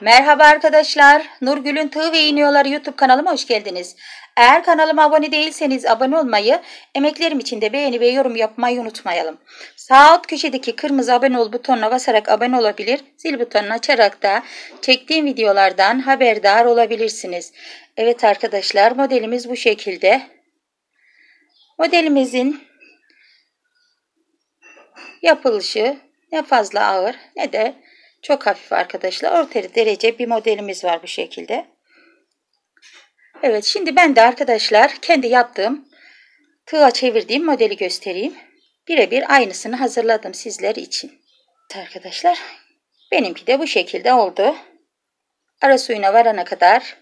Merhaba arkadaşlar. Nurgül'ün Tığ ve İniyorlar YouTube kanalıma hoş geldiniz. Eğer kanalıma abone değilseniz abone olmayı, emeklerim için de beğeni ve yorum yapmayı unutmayalım. Sağ alt köşedeki kırmızı abone ol butonuna basarak abone olabilir, zil butonunu açarak da çektiğim videolardan haberdar olabilirsiniz. Evet arkadaşlar modelimiz bu şekilde. Modelimizin yapılışı ne fazla ağır ne de çok hafif arkadaşlar. Orta derece bir modelimiz var bu şekilde. Evet şimdi ben de arkadaşlar kendi yaptığım tığa çevirdiğim modeli göstereyim. Birebir aynısını hazırladım sizler için. Arkadaşlar benimki de bu şekilde oldu. Ara suyuna varana kadar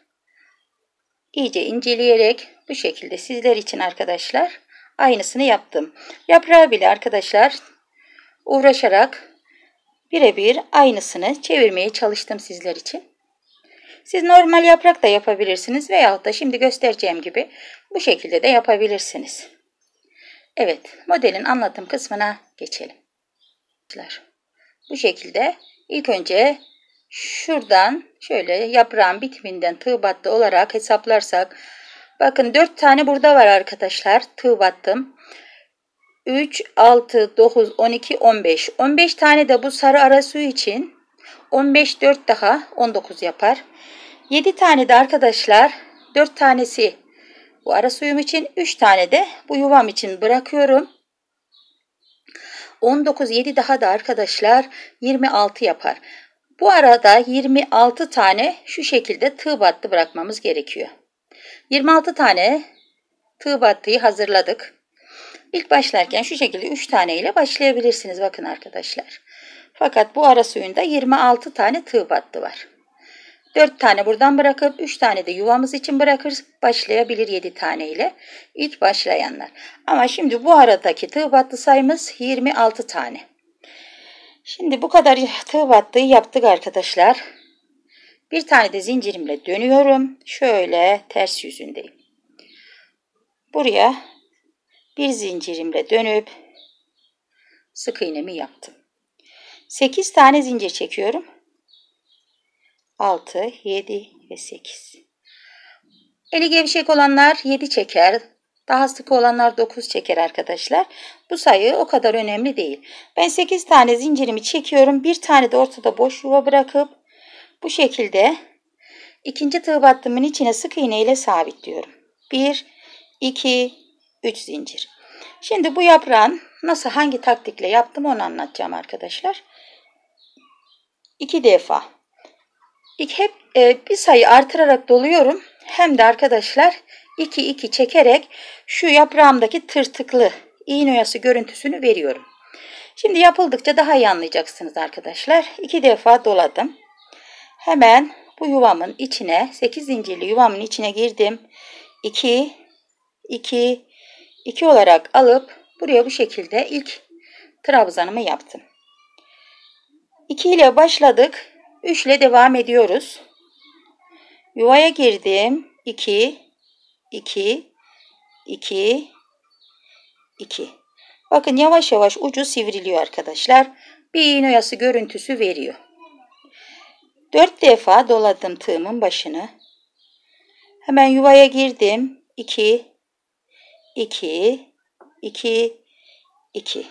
iyice inceleyerek bu şekilde sizler için arkadaşlar aynısını yaptım. Yaprağı bile arkadaşlar uğraşarak birebir aynısını çevirmeye çalıştım sizler için. Siz normal yaprak da yapabilirsiniz veya da şimdi göstereceğim gibi bu şekilde de yapabilirsiniz. Evet, modelin anlatım kısmına geçelim. Bu şekilde ilk önce şuradan şöyle yaprağın bitiminden tığ battı olarak hesaplarsak bakın 4 tane burada var arkadaşlar tığ battım. 3, 6, 9, 12, 15. 15 tane de bu sarı ara suyu için 15, 4 daha 19 yapar. 7 tane de arkadaşlar 4 tanesi bu ara suyum için 3 tane de bu yuvam için bırakıyorum. 19, 7 daha da arkadaşlar 26 yapar. Bu arada 26 tane şu şekilde tığ battı bırakmamız gerekiyor. 26 tane tığ battıyı hazırladık. İlk başlarken şu şekilde 3 tane ile başlayabilirsiniz bakın arkadaşlar. Fakat bu ara suyunda 26 tane tığ battı var. 4 tane buradan bırakıp 3 tane de yuvamız için bırakır başlayabilir 7 tane ile ilk başlayanlar. Ama şimdi bu aradaki tığ battı sayımız 26 tane. Şimdi bu kadar tığ battığı yaptık arkadaşlar. Bir tane de zincirimle dönüyorum. Şöyle ters yüzündeyim. Buraya bir zincirimle dönüp sık iğnemi yaptım. 8 tane zincir çekiyorum. 6, 7 ve 8. Eli gevşek olanlar 7 çeker. Daha sıkı olanlar 9 çeker arkadaşlar. Bu sayı o kadar önemli değil. Ben 8 tane zincirimi çekiyorum. Bir tane de ortada boş yuva bırakıp bu şekilde ikinci tığ battımın içine sık iğne ile sabitliyorum. 1, 2, 3 zincir. Şimdi bu yaprağın nasıl hangi taktikle yaptım onu anlatacağım arkadaşlar. 2 defa. İki, hep e, bir sayı artırarak doluyorum. Hem de arkadaşlar 2 2 çekerek şu yaprağımdaki tırtıklı iğne oyası görüntüsünü veriyorum. Şimdi yapıldıkça daha iyi anlayacaksınız arkadaşlar. 2 defa doladım. Hemen bu yuvamın içine 8 zincirli yuvamın içine girdim. 2 2 2 olarak alıp buraya bu şekilde ilk trabzanımı yaptım. 2 ile başladık. 3 ile devam ediyoruz. Yuvaya girdim. 2 2 2 2 Bakın yavaş yavaş ucu sivriliyor arkadaşlar. Bir iğne oyası görüntüsü veriyor. 4 defa doladım tığımın başını. Hemen yuvaya girdim. 2 2, 2, 2.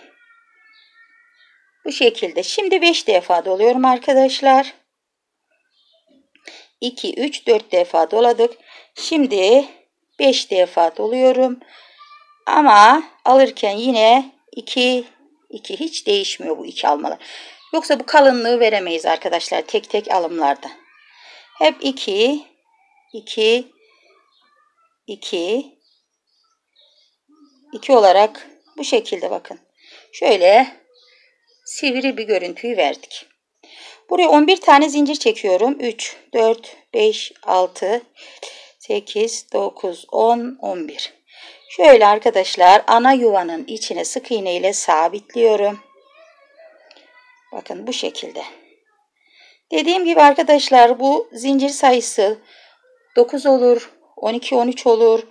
Bu şekilde. Şimdi 5 defa doluyorum arkadaşlar. 2, 3, 4 defa doladık. Şimdi 5 defa doluyorum. Ama alırken yine 2, 2 hiç değişmiyor bu 2 almalar. Yoksa bu kalınlığı veremeyiz arkadaşlar tek tek alımlarda. Hep 2, 2, 2, 2 olarak bu şekilde bakın. Şöyle sivri bir görüntüyü verdik. Buraya 11 tane zincir çekiyorum. 3, 4, 5, 6, 8, 9, 10, 11. Şöyle arkadaşlar ana yuvanın içine sık iğne ile sabitliyorum. Bakın bu şekilde. Dediğim gibi arkadaşlar bu zincir sayısı 9 olur, 12, 13 olur.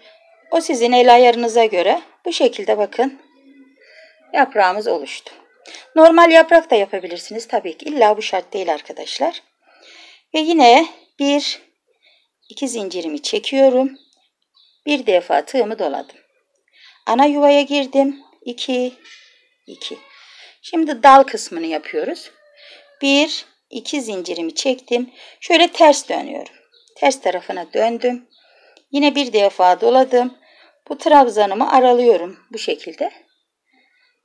O sizin el ayarınıza göre. Bu şekilde bakın yaprağımız oluştu. Normal yaprak da yapabilirsiniz tabii ki. illa bu şart değil arkadaşlar. Ve yine bir iki zincirimi çekiyorum. Bir defa tığımı doladım. Ana yuvaya girdim. 2 2. Şimdi dal kısmını yapıyoruz. 1 2 zincirimi çektim. Şöyle ters dönüyorum. Ters tarafına döndüm. Yine bir defa doladım. Bu trabzanımı aralıyorum bu şekilde.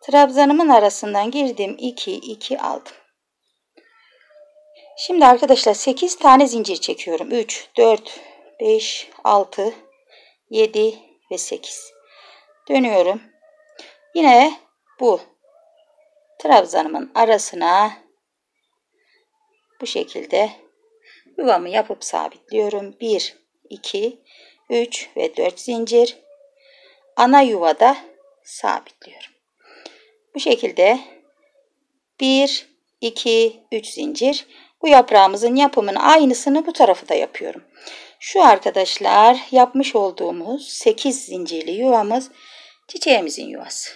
Trabzanımın arasından girdim 2 2 aldım. Şimdi arkadaşlar 8 tane zincir çekiyorum. 3 4 5 6 7 ve 8. Dönüyorum. Yine bu trabzanımın arasına bu şekilde yuvamı yapıp sabitliyorum. 1 2 3 ve 4 zincir ana yuvada sabitliyorum. Bu şekilde 1, 2, 3 zincir. Bu yaprağımızın yapımının aynısını bu tarafı da yapıyorum. Şu arkadaşlar yapmış olduğumuz 8 zincirli yuvamız çiçeğimizin yuvası.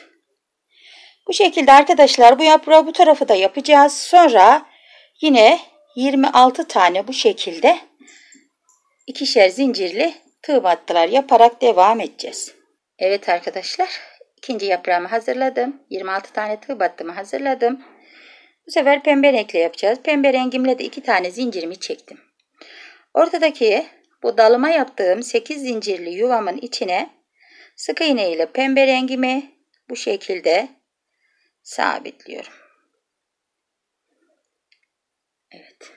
Bu şekilde arkadaşlar bu yaprağı bu tarafı da yapacağız. Sonra yine 26 tane bu şekilde ikişer zincirli tığ battılar yaparak devam edeceğiz. Evet arkadaşlar ikinci yaprağımı hazırladım. 26 tane tığ battımı hazırladım. Bu sefer pembe renkle yapacağız. Pembe rengimle de iki tane zincirimi çektim. Ortadaki bu dalıma yaptığım 8 zincirli yuvamın içine sık iğne ile pembe rengimi bu şekilde sabitliyorum. Evet.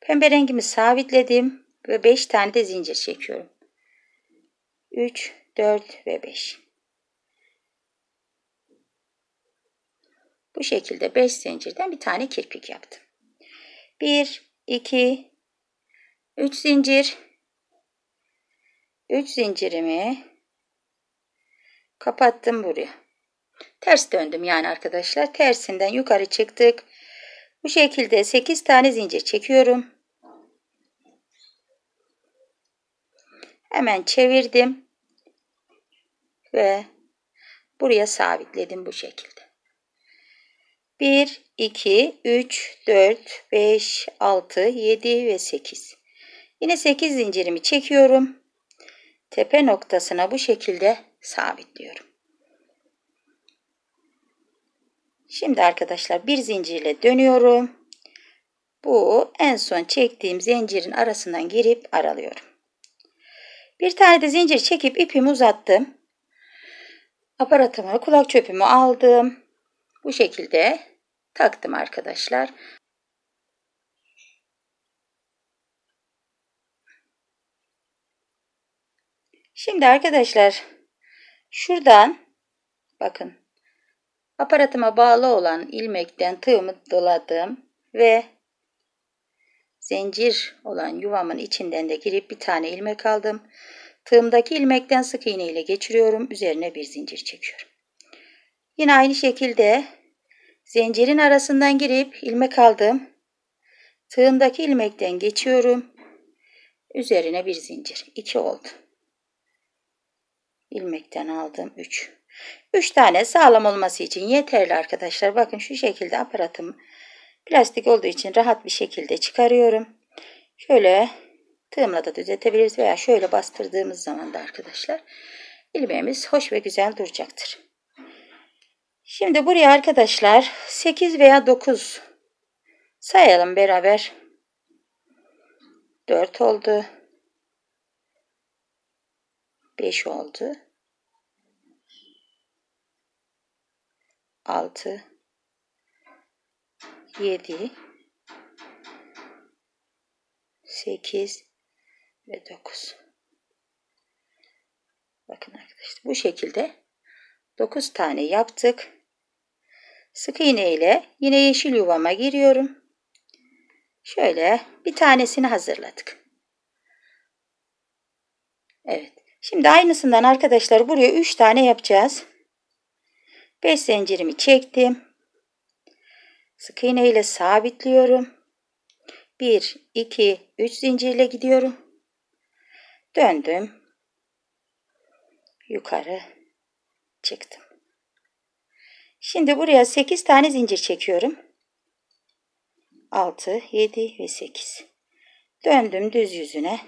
Pembe rengimi sabitledim ve 5 tane de zincir çekiyorum. 3 4 ve 5. Bu şekilde 5 zincirden bir tane kirpik yaptım. 1, 2, 3 zincir. 3 zincirimi kapattım buraya. Ters döndüm yani arkadaşlar. Tersinden yukarı çıktık. Bu şekilde 8 tane zincir çekiyorum. Hemen çevirdim ve buraya sabitledim bu şekilde. 1, 2, 3, 4, 5, 6, 7 ve 8. Yine 8 zincirimi çekiyorum. Tepe noktasına bu şekilde sabitliyorum. Şimdi arkadaşlar bir zincirle dönüyorum. Bu en son çektiğim zincirin arasından girip aralıyorum. Bir tane de zincir çekip ipimi uzattım aparatımı, kulak çöpümü aldım. Bu şekilde taktım arkadaşlar. Şimdi arkadaşlar şuradan bakın aparatıma bağlı olan ilmekten tığımı doladım ve zincir olan yuvamın içinden de girip bir tane ilmek aldım. Tığımdaki ilmekten sık iğne ile geçiriyorum. Üzerine bir zincir çekiyorum. Yine aynı şekilde zincirin arasından girip ilmek aldım. Tığımdaki ilmekten geçiyorum. Üzerine bir zincir. 2 oldu. İlmekten aldım 3. 3 tane sağlam olması için yeterli arkadaşlar. Bakın şu şekilde aparatım plastik olduğu için rahat bir şekilde çıkarıyorum. Şöyle Tığımla da düzeltebiliriz veya şöyle bastırdığımız zaman da arkadaşlar ilmeğimiz hoş ve güzel duracaktır. Şimdi buraya arkadaşlar 8 veya 9 sayalım beraber. 4 oldu. 5 oldu. 6 7 8 ve 9. Bakın arkadaşlar bu şekilde 9 tane yaptık. Sık iğne ile yine yeşil yuvama giriyorum. Şöyle bir tanesini hazırladık. Evet. Şimdi aynısından arkadaşlar buraya 3 tane yapacağız. 5 zincirimi çektim. Sık iğne ile sabitliyorum. 1 2 3 zincirle gidiyorum. Döndüm. Yukarı çıktım. Şimdi buraya 8 tane zincir çekiyorum. 6, 7 ve 8. Döndüm düz yüzüne.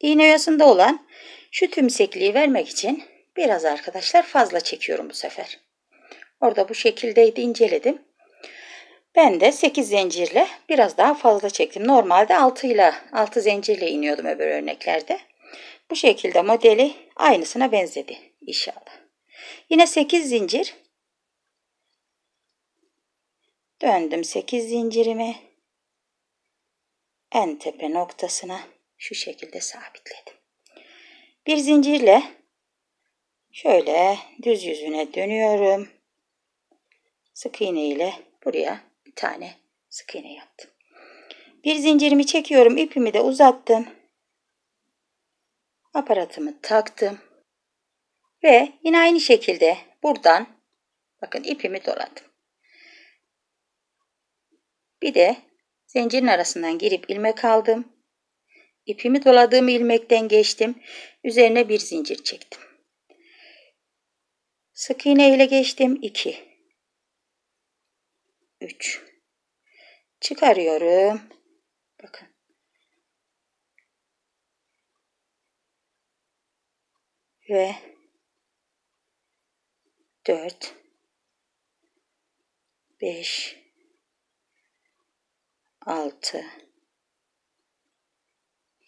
İğne oyasında olan şu tümsekliği vermek için biraz arkadaşlar fazla çekiyorum bu sefer. Orada bu şekildeydi inceledim. Ben de 8 zincirle biraz daha fazla çektim. Normalde 6 ile 6 zincirle iniyordum öbür örneklerde. Bu şekilde modeli aynısına benzedi inşallah. Yine 8 zincir. Döndüm 8 zincirimi. En tepe noktasına şu şekilde sabitledim. Bir zincirle şöyle düz yüzüne dönüyorum. Sık iğne ile buraya tane sık iğne yaptım. Bir zincirimi çekiyorum. ipimi de uzattım. Aparatımı taktım. Ve yine aynı şekilde buradan bakın ipimi doladım. Bir de zincirin arasından girip ilmek aldım. İpimi doladığım ilmekten geçtim. Üzerine bir zincir çektim. Sık iğne ile geçtim 2. 3 çıkarıyorum. Bakın. Ve 4 5 6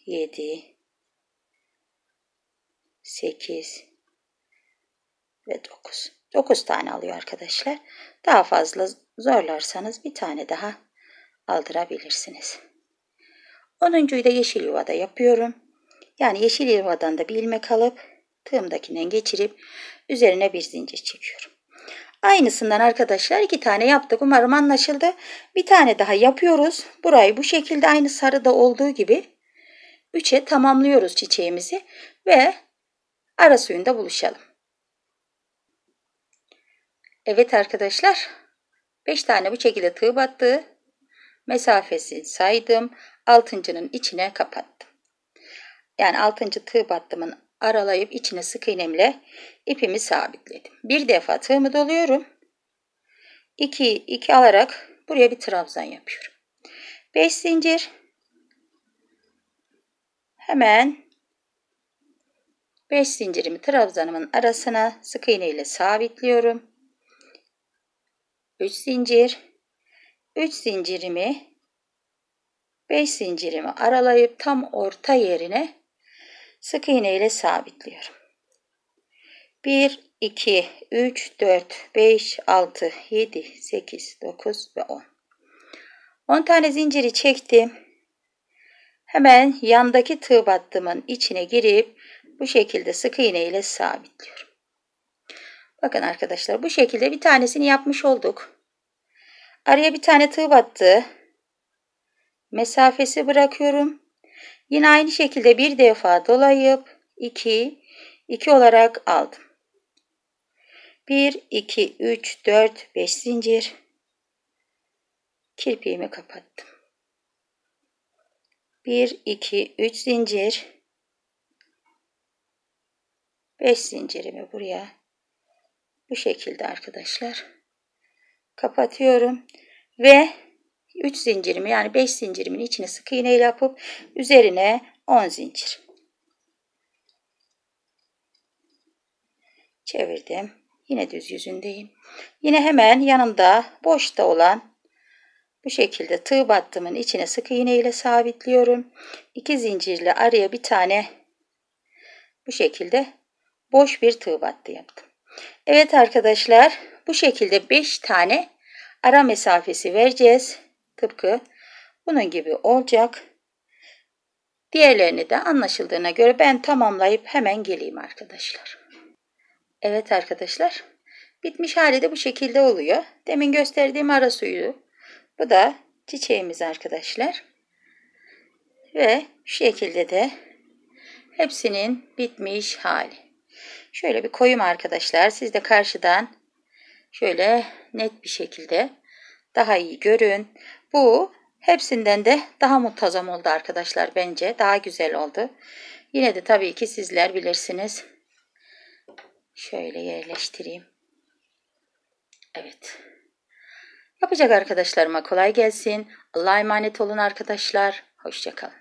7 8 ve 9. 9 tane alıyor arkadaşlar. Daha fazla Zorlarsanız bir tane daha aldırabilirsiniz. Onuncuyu da yeşil yuvada yapıyorum. Yani yeşil yuvadan da bir ilmek alıp tığımdakinden geçirip üzerine bir zincir çekiyorum. Aynısından arkadaşlar iki tane yaptık. Umarım anlaşıldı. Bir tane daha yapıyoruz. Burayı bu şekilde aynı sarıda olduğu gibi üçe tamamlıyoruz çiçeğimizi ve ara suyunda buluşalım. Evet arkadaşlar 5 tane bu şekilde tığ battı. Mesafesini saydım. Altıncının içine kapattım. Yani altıncı tığ battımın aralayıp içine sık iğnemle ipimi sabitledim. Bir defa tığımı doluyorum. 2 2 alarak buraya bir trabzan yapıyorum. 5 zincir. Hemen 5 zincirimi trabzanımın arasına sık iğne ile sabitliyorum. 3 zincir 3 zincirimi 5 zincirimi aralayıp tam orta yerine sık iğne ile sabitliyorum. 1 2 3 4 5 6 7 8 9 ve 10. 10 tane zinciri çektim. Hemen yandaki tığ battımın içine girip bu şekilde sık iğne ile sabitliyorum. Bakın arkadaşlar bu şekilde bir tanesini yapmış olduk. Araya bir tane tığ battı. Mesafesi bırakıyorum. Yine aynı şekilde bir defa dolayıp 2 2 olarak aldım. 1 2 3 4 5 zincir. Kirpiğimi kapattım. 1 2 3 zincir. 5 zincirimi buraya bu şekilde arkadaşlar. Kapatıyorum. Ve 3 zincirimi yani 5 zincirimin içine sık iğne yapıp üzerine 10 zincir. Çevirdim. Yine düz yüzündeyim. Yine hemen yanında boşta olan bu şekilde tığ battımın içine sık iğne ile sabitliyorum. 2 zincirle araya bir tane bu şekilde boş bir tığ battı yaptım. Evet arkadaşlar bu şekilde 5 tane ara mesafesi vereceğiz. Tıpkı bunun gibi olacak. Diğerlerini de anlaşıldığına göre ben tamamlayıp hemen geleyim arkadaşlar. Evet arkadaşlar bitmiş hali de bu şekilde oluyor. Demin gösterdiğim ara suyu bu da çiçeğimiz arkadaşlar. Ve şu şekilde de hepsinin bitmiş hali. Şöyle bir koyayım arkadaşlar. Siz de karşıdan şöyle net bir şekilde daha iyi görün. Bu hepsinden de daha muntazam oldu arkadaşlar bence. Daha güzel oldu. Yine de tabii ki sizler bilirsiniz. Şöyle yerleştireyim. Evet. Yapacak arkadaşlarıma kolay gelsin. Allah'a emanet olun arkadaşlar. Hoşçakalın.